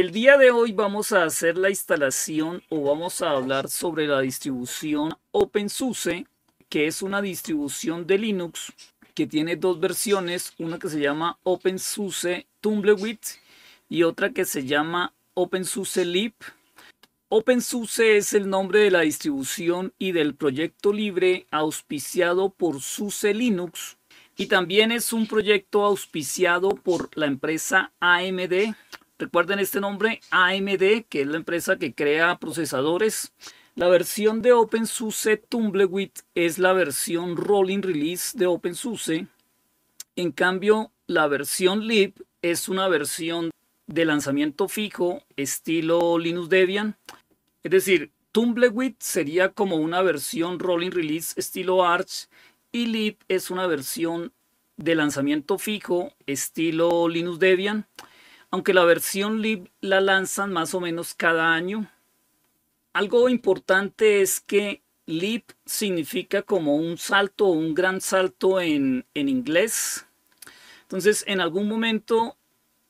El día de hoy vamos a hacer la instalación o vamos a hablar sobre la distribución OpenSUSE, que es una distribución de Linux que tiene dos versiones, una que se llama OpenSUSE Tumbleweed y otra que se llama OpenSUSE Lib. OpenSUSE es el nombre de la distribución y del proyecto libre auspiciado por SUSE Linux y también es un proyecto auspiciado por la empresa AMD Recuerden este nombre AMD, que es la empresa que crea procesadores. La versión de OpenSUSE Tumbleweed es la versión rolling release de OpenSUSE. En cambio, la versión Lib es una versión de lanzamiento fijo estilo Linux Debian. Es decir, Tumbleweed sería como una versión rolling release estilo Arch y Lib es una versión de lanzamiento fijo estilo Linux Debian aunque la versión lib la lanzan más o menos cada año. Algo importante es que leap significa como un salto o un gran salto en, en inglés. Entonces, en algún momento,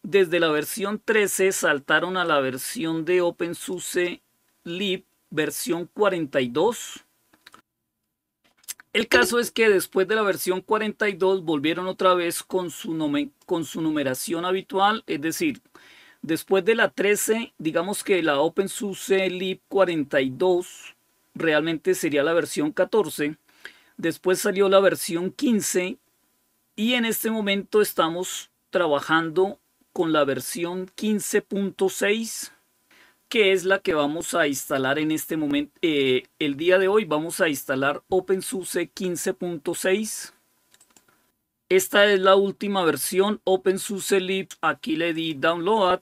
desde la versión 13 saltaron a la versión de OpenSUSE Leap, versión 42 el caso es que después de la versión 42 volvieron otra vez con su, con su numeración habitual, es decir, después de la 13, digamos que la OpenSUSE Lib 42 realmente sería la versión 14, después salió la versión 15 y en este momento estamos trabajando con la versión 15.6 que es la que vamos a instalar en este momento. Eh, el día de hoy vamos a instalar OpenSUSE 15.6. Esta es la última versión OpenSUSE Live. Aquí le di Download.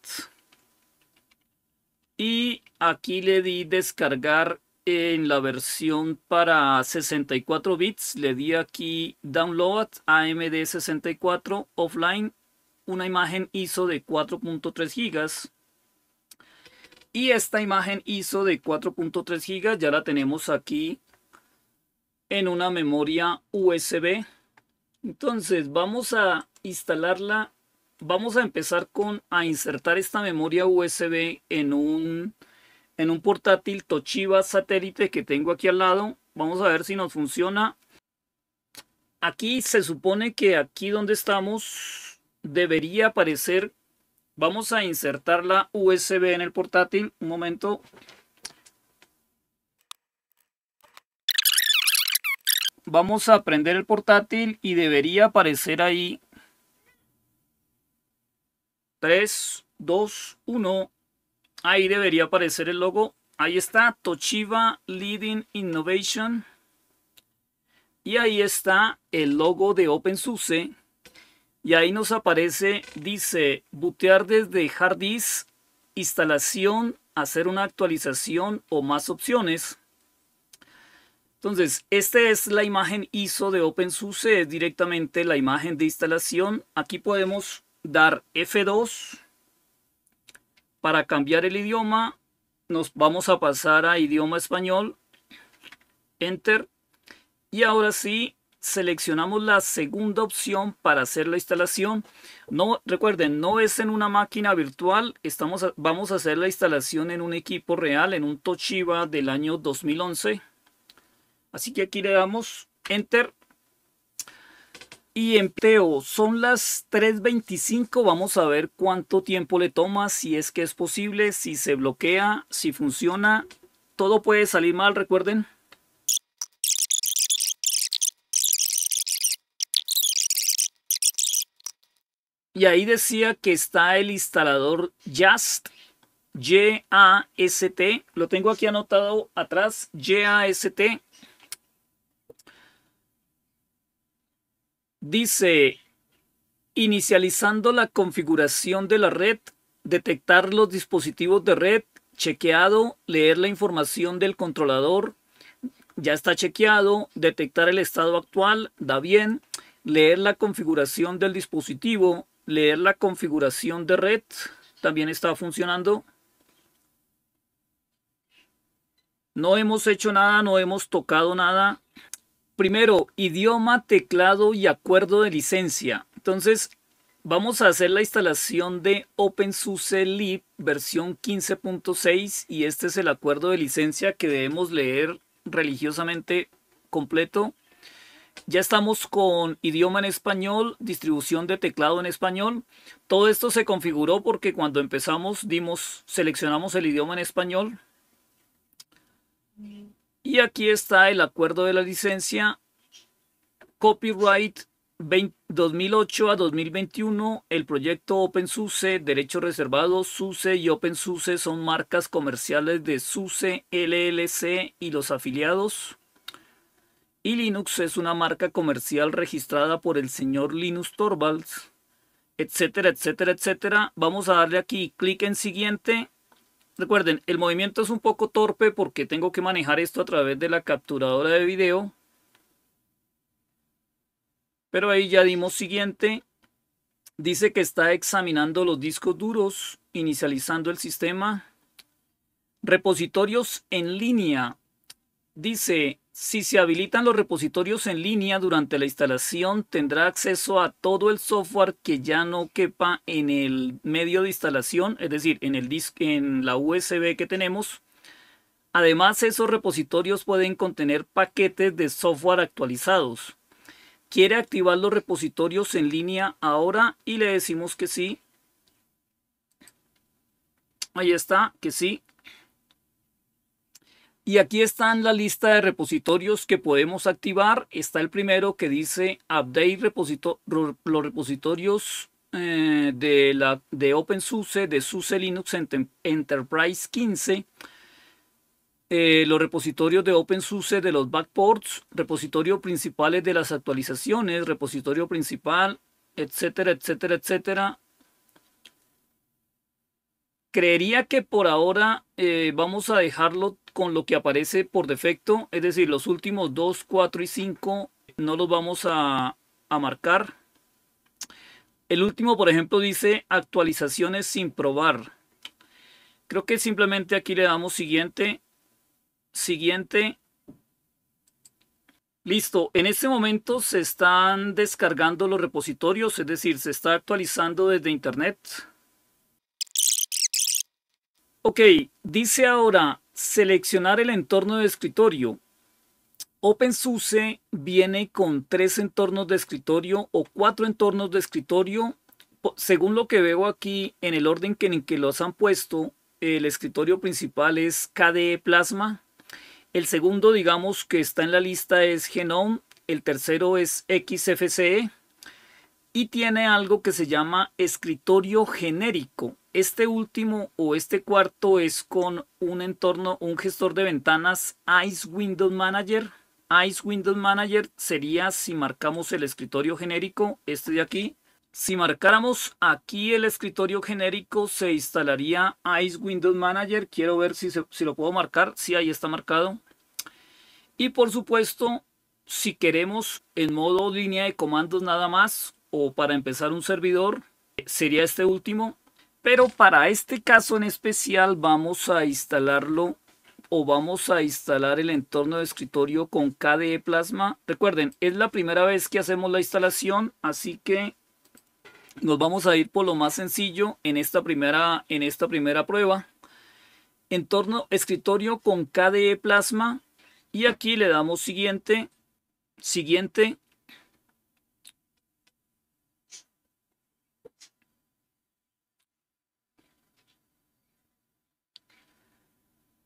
Y aquí le di descargar en la versión para 64 bits. Le di aquí Download AMD 64 Offline. Una imagen ISO de 4.3 gigas y esta imagen ISO de 4.3 GB ya la tenemos aquí en una memoria USB. Entonces vamos a instalarla, vamos a empezar con a insertar esta memoria USB en un, en un portátil Toshiba satélite que tengo aquí al lado. Vamos a ver si nos funciona. Aquí se supone que aquí donde estamos debería aparecer Vamos a insertar la USB en el portátil. Un momento. Vamos a prender el portátil y debería aparecer ahí 3, 2, 1. Ahí debería aparecer el logo. Ahí está Toshiba Leading Innovation. Y ahí está el logo de OpenSUSE. Y ahí nos aparece, dice, bootear desde hard disk, instalación, hacer una actualización o más opciones. Entonces, esta es la imagen ISO de OpenSUSE, es directamente la imagen de instalación. Aquí podemos dar F2 para cambiar el idioma. Nos vamos a pasar a idioma español. Enter. Y ahora sí, seleccionamos la segunda opción para hacer la instalación. No, recuerden, no es en una máquina virtual, estamos vamos a hacer la instalación en un equipo real, en un Toshiba del año 2011. Así que aquí le damos Enter. Y empleo, son las 3.25, vamos a ver cuánto tiempo le toma, si es que es posible, si se bloquea, si funciona. Todo puede salir mal, recuerden. Y ahí decía que está el instalador Just, j a s t Lo tengo aquí anotado atrás, j a s t Dice, inicializando la configuración de la red, detectar los dispositivos de red, chequeado, leer la información del controlador, ya está chequeado, detectar el estado actual, da bien, leer la configuración del dispositivo, leer la configuración de red también está funcionando. No hemos hecho nada, no hemos tocado nada. Primero, idioma, teclado y acuerdo de licencia. Entonces, vamos a hacer la instalación de OpenSUSE Lib versión 15.6 y este es el acuerdo de licencia que debemos leer religiosamente completo. Ya estamos con idioma en español, distribución de teclado en español. Todo esto se configuró porque cuando empezamos dimos, seleccionamos el idioma en español. Y aquí está el acuerdo de la licencia. Copyright 2008 a 2021. El proyecto OpenSUSE, derechos reservados. SUSE y OpenSUSE son marcas comerciales de SUSE, LLC y los afiliados y Linux es una marca comercial registrada por el señor Linus Torvalds, etcétera, etcétera, etcétera. Vamos a darle aquí clic en siguiente. Recuerden, el movimiento es un poco torpe porque tengo que manejar esto a través de la capturadora de video. Pero ahí ya dimos siguiente. Dice que está examinando los discos duros, inicializando el sistema. Repositorios en línea. Dice, si se habilitan los repositorios en línea durante la instalación, tendrá acceso a todo el software que ya no quepa en el medio de instalación, es decir, en, el en la USB que tenemos. Además, esos repositorios pueden contener paquetes de software actualizados. ¿Quiere activar los repositorios en línea ahora? Y le decimos que sí. Ahí está, que sí. Y aquí están la lista de repositorios que podemos activar. Está el primero que dice Update los repositorios eh, de, la, de OpenSUSE, de SUSE Linux Enterprise 15. Eh, los repositorios de OpenSUSE de los backports, repositorio principales de las actualizaciones, repositorio principal, etcétera, etcétera, etcétera. Creería que por ahora eh, vamos a dejarlo con lo que aparece por defecto, es decir, los últimos 2, 4 y 5 no los vamos a, a marcar. El último, por ejemplo, dice actualizaciones sin probar. Creo que simplemente aquí le damos siguiente, siguiente. Listo, en este momento se están descargando los repositorios, es decir, se está actualizando desde internet. Ok, dice ahora seleccionar el entorno de escritorio. OpenSUSE viene con tres entornos de escritorio o cuatro entornos de escritorio. Según lo que veo aquí, en el orden en que los han puesto, el escritorio principal es KDE Plasma. El segundo, digamos, que está en la lista es Genome. El tercero es XFCE. Y tiene algo que se llama escritorio genérico. Este último o este cuarto es con un entorno, un gestor de ventanas Ice Window Manager. Ice Window Manager sería si marcamos el escritorio genérico, este de aquí. Si marcáramos aquí el escritorio genérico, se instalaría Ice Window Manager. Quiero ver si, si lo puedo marcar. Sí, ahí está marcado. Y por supuesto, si queremos en modo línea de comandos nada más o para empezar un servidor, sería este último. Pero para este caso en especial vamos a instalarlo o vamos a instalar el entorno de escritorio con KDE Plasma. Recuerden, es la primera vez que hacemos la instalación, así que nos vamos a ir por lo más sencillo en esta primera, en esta primera prueba. Entorno escritorio con KDE Plasma. Y aquí le damos siguiente, siguiente.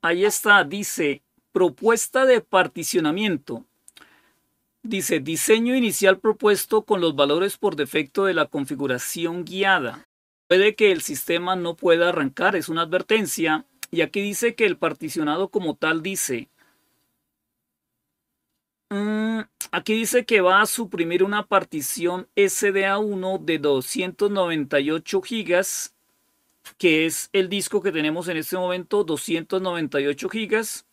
Ahí está, dice, propuesta de particionamiento. Dice, diseño inicial propuesto con los valores por defecto de la configuración guiada. Puede que el sistema no pueda arrancar, es una advertencia. Y aquí dice que el particionado como tal dice, mm, aquí dice que va a suprimir una partición SDA1 de 298 GB que es el disco que tenemos en este momento, 298 gigas.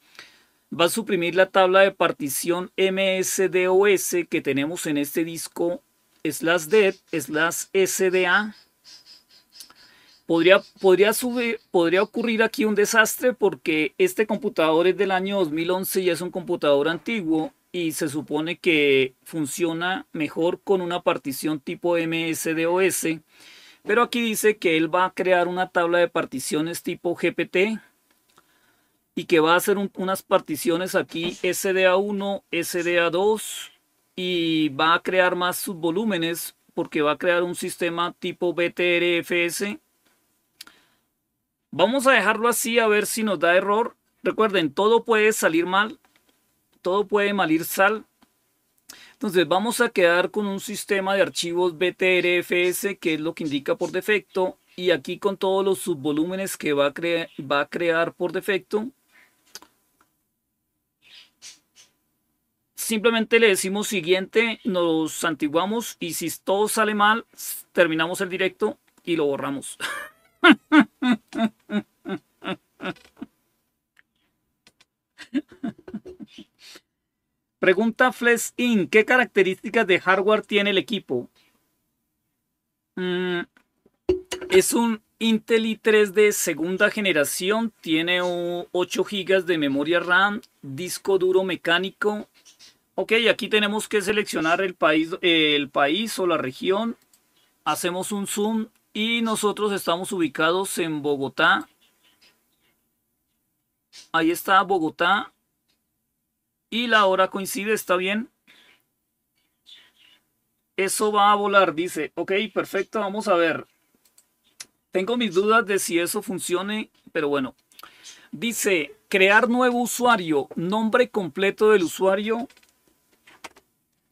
Va a suprimir la tabla de partición MSDOS que tenemos en este disco slash dead slash SDA. Podría, podría ocurrir aquí un desastre porque este computador es del año 2011 y es un computador antiguo y se supone que funciona mejor con una partición tipo MSDOS. Pero aquí dice que él va a crear una tabla de particiones tipo GPT y que va a hacer unas particiones aquí SDA1, SDA2 y va a crear más subvolúmenes porque va a crear un sistema tipo BTRFS. Vamos a dejarlo así a ver si nos da error. Recuerden, todo puede salir mal, todo puede malir sal. Entonces vamos a quedar con un sistema de archivos BTRFS que es lo que indica por defecto y aquí con todos los subvolúmenes que va a, va a crear por defecto. Simplemente le decimos siguiente, nos antiguamos y si todo sale mal, terminamos el directo y lo borramos. Pregunta Flesh In, ¿qué características de hardware tiene el equipo? Mm, es un Intel i3 de segunda generación, tiene 8 GB de memoria RAM, disco duro mecánico. Ok, aquí tenemos que seleccionar el país, el país o la región. Hacemos un zoom y nosotros estamos ubicados en Bogotá. Ahí está Bogotá, y la hora coincide, ¿está bien? Eso va a volar, dice. Ok, perfecto, vamos a ver. Tengo mis dudas de si eso funcione, pero bueno. Dice, crear nuevo usuario, nombre completo del usuario.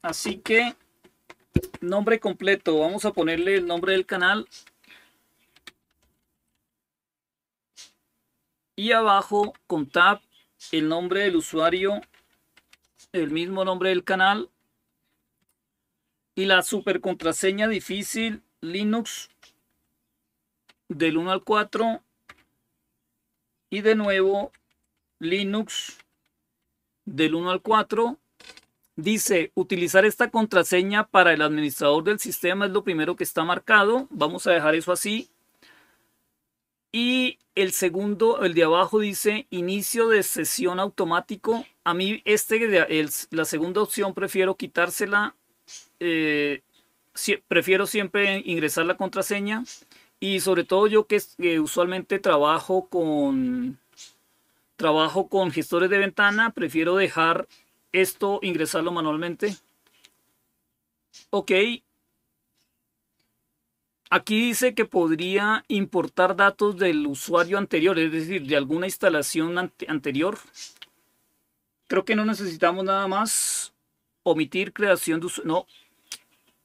Así que, nombre completo, vamos a ponerle el nombre del canal. Y abajo, con tab, el nombre del usuario el mismo nombre del canal. Y la super contraseña difícil Linux del 1 al 4. Y de nuevo Linux del 1 al 4. Dice, utilizar esta contraseña para el administrador del sistema es lo primero que está marcado. Vamos a dejar eso así. Y el segundo, el de abajo, dice inicio de sesión automático a mí este, la segunda opción prefiero quitársela, eh, prefiero siempre ingresar la contraseña y sobre todo yo que usualmente trabajo con, trabajo con gestores de ventana, prefiero dejar esto, ingresarlo manualmente. Ok. Aquí dice que podría importar datos del usuario anterior, es decir, de alguna instalación anterior. Creo que no necesitamos nada más. Omitir creación de usuario. No.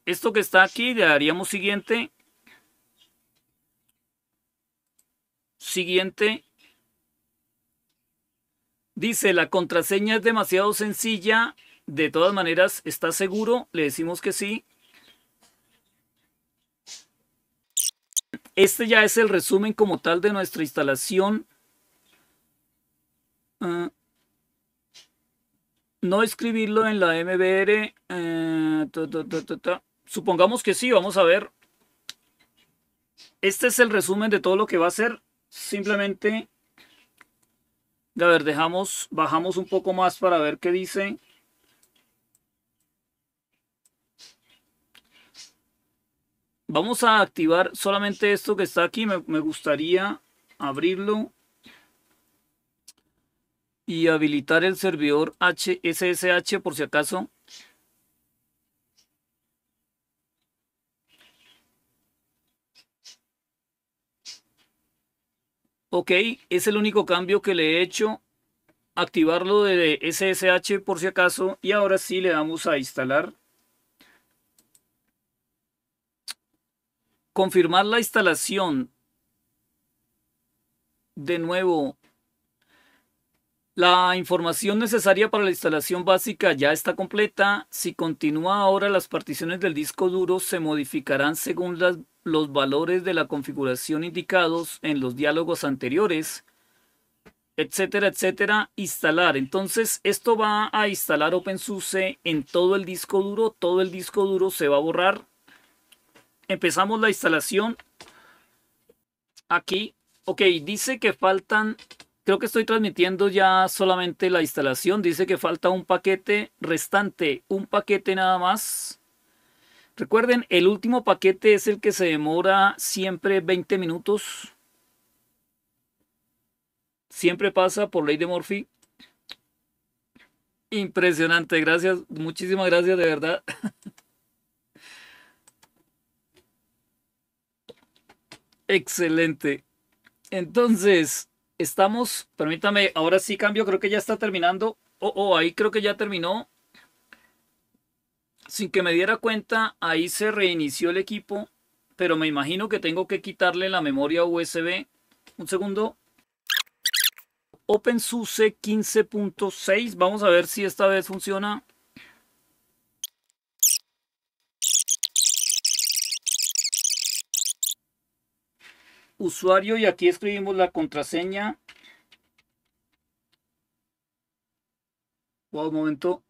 Esto que está aquí le daríamos siguiente. Siguiente. Dice, la contraseña es demasiado sencilla. De todas maneras, ¿está seguro? Le decimos que sí. Este ya es el resumen como tal de nuestra instalación. Ah no escribirlo en la MBR. Eh, Supongamos que sí, vamos a ver. Este es el resumen de todo lo que va a ser. Simplemente, a ver, dejamos, bajamos un poco más para ver qué dice. Vamos a activar solamente esto que está aquí. me gustaría abrirlo y habilitar el servidor SSH por si acaso Ok, es el único cambio que le he hecho. Activarlo de SSH por si acaso. Y ahora sí le damos a instalar. Confirmar la instalación. De nuevo, la información necesaria para la instalación básica ya está completa. Si continúa ahora, las particiones del disco duro se modificarán según los valores de la configuración indicados en los diálogos anteriores, etcétera, etcétera. Instalar. Entonces, esto va a instalar OpenSUSE en todo el disco duro. Todo el disco duro se va a borrar. Empezamos la instalación. Aquí. Ok, dice que faltan Creo que estoy transmitiendo ya solamente la instalación. Dice que falta un paquete restante, un paquete nada más. Recuerden, el último paquete es el que se demora siempre 20 minutos. Siempre pasa por ley de Morphy. Impresionante, gracias, muchísimas gracias de verdad. Excelente. Entonces, estamos, permítame, ahora sí cambio, creo que ya está terminando. Oh, oh, ahí creo que ya terminó. Sin que me diera cuenta, ahí se reinició el equipo, pero me imagino que tengo que quitarle la memoria USB. Un segundo. OpenSUSE 15.6, vamos a ver si esta vez funciona. usuario y aquí escribimos la contraseña. Wow, un momento.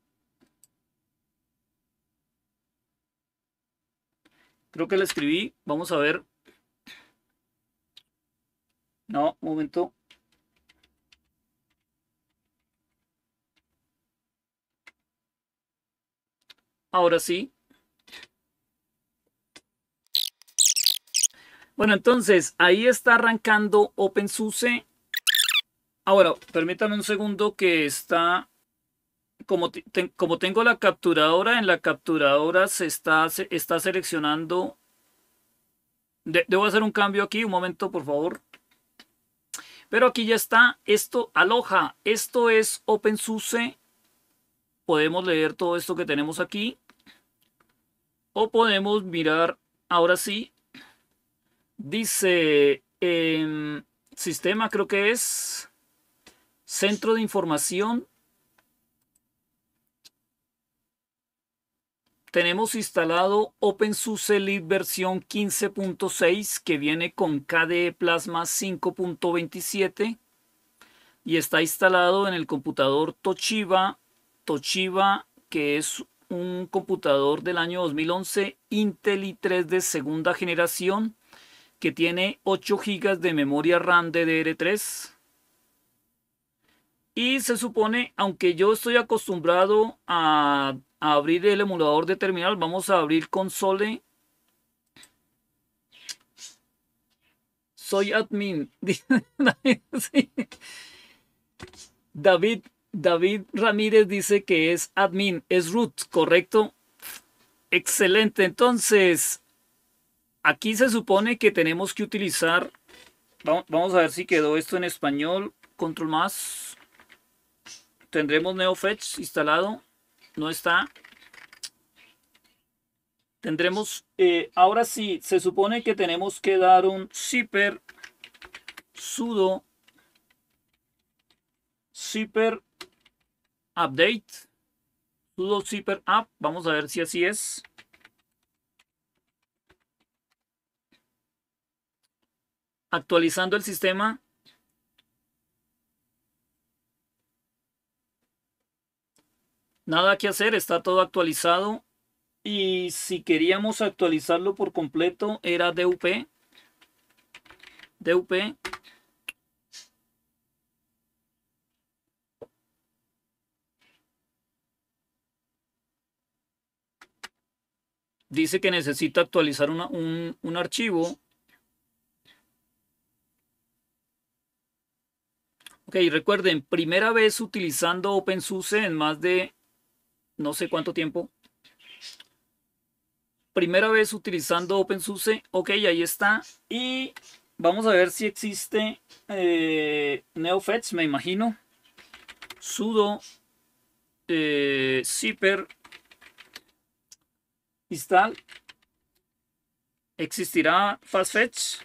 Creo que la escribí. Vamos a ver. No, un momento. Ahora sí. Bueno, entonces ahí está arrancando OpenSUSE. Ahora, permítanme un segundo que está... Como, como tengo la capturadora, en la capturadora se está, se está seleccionando... debo hacer un cambio aquí, un momento por favor. Pero aquí ya está, esto aloja, esto es OpenSUSE. Podemos leer todo esto que tenemos aquí. O podemos mirar ahora sí Dice, sistema creo que es centro de información. Tenemos instalado OpenSUSE Lib versión 15.6 que viene con KDE Plasma 5.27 y está instalado en el computador Toshiba. Toshiba que es un computador del año 2011 Intel i3 de segunda generación que tiene 8 GB de memoria RAM DDR3. Y se supone, aunque yo estoy acostumbrado a, abrir el emulador de terminal, vamos a abrir console soy admin. David, David Ramírez dice que es admin, es root, ¿correcto? Excelente, entonces Aquí se supone que tenemos que utilizar, vamos a ver si quedó esto en español, control más, tendremos NeoFetch instalado, no está. Tendremos, eh, ahora sí, se supone que tenemos que dar un zipper sudo zipper update sudo zipper app, vamos a ver si así es. actualizando el sistema. Nada que hacer, está todo actualizado. Y si queríamos actualizarlo por completo, era DUP. DUP. Dice que necesita actualizar un, un archivo Ok, recuerden, primera vez utilizando OpenSUSE en más de no sé cuánto tiempo. Primera vez utilizando OpenSUSE. Ok, ahí está. Y vamos a ver si existe eh, NeoFetch, me imagino. Sudo, eh, Zipper, install. ¿Existirá FastFetch?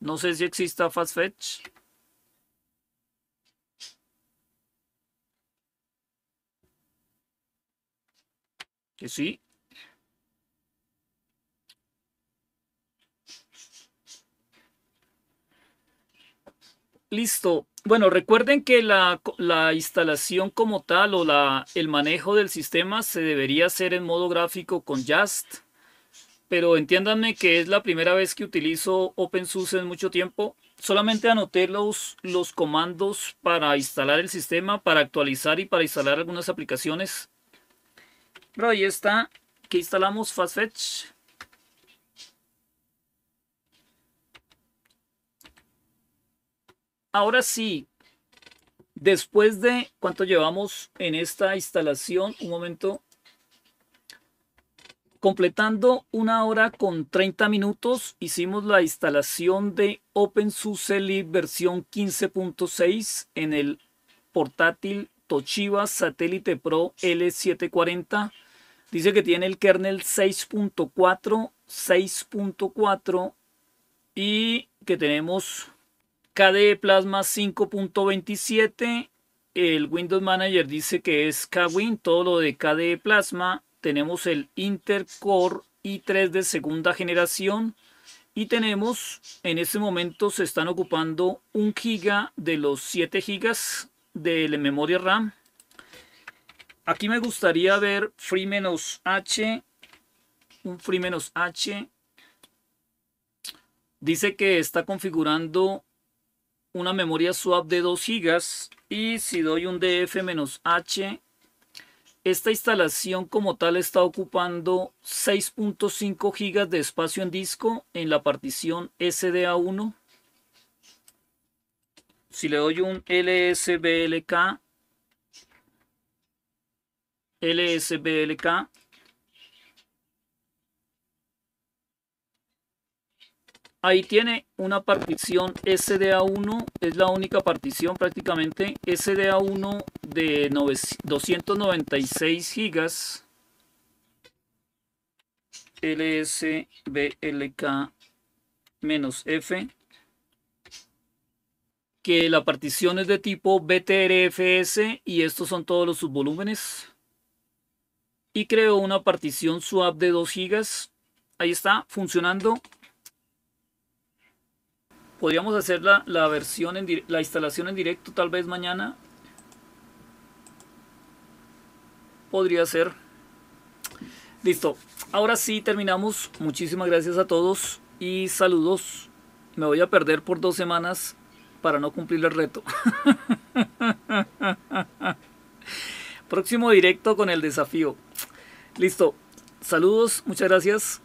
No sé si exista FastFetch. Que sí. Listo. Bueno, recuerden que la, instalación como tal o la, el manejo del sistema se debería hacer en modo gráfico con Just. Pero entiéndanme que es la primera vez que utilizo OpenSUSE en mucho tiempo. Solamente anoté los, los comandos para instalar el sistema, para actualizar y para instalar algunas aplicaciones ahí está. que instalamos FastFetch. Ahora sí, después de cuánto llevamos en esta instalación, un momento, completando una hora con 30 minutos, hicimos la instalación de OpenSUSE Lib versión 15.6 en el portátil Toshiba Satellite Pro L740. Dice que tiene el kernel 6.4, 6.4 y que tenemos KDE Plasma 5.27. El Windows Manager dice que es KWin, todo lo de KDE Plasma. Tenemos el Intercore i3 de segunda generación. Y tenemos, en este momento se están ocupando un giga de los 7 gigas de la memoria RAM. Aquí me gustaría ver free-h, un free-h. Dice que está configurando una memoria swap de 2 GB y si doy un df-h, esta instalación como tal está ocupando 6.5 GB de espacio en disco en la partición SDA1 si le doy un lsblk, lsblk, ahí tiene una partición SDA1, es la única partición prácticamente, SDA1 de 296 gigas, lsblk-f, menos que la partición es de tipo BTRFS y estos son todos los subvolúmenes. Y creo una partición swap de 2 GB. Ahí está, funcionando. Podríamos hacer la, versión en la instalación en directo tal vez mañana. Podría ser. Listo. Ahora sí terminamos. Muchísimas gracias a todos y saludos. Me voy a perder por dos semanas para no cumplir el reto. Próximo directo con el desafío. Listo. Saludos, muchas gracias.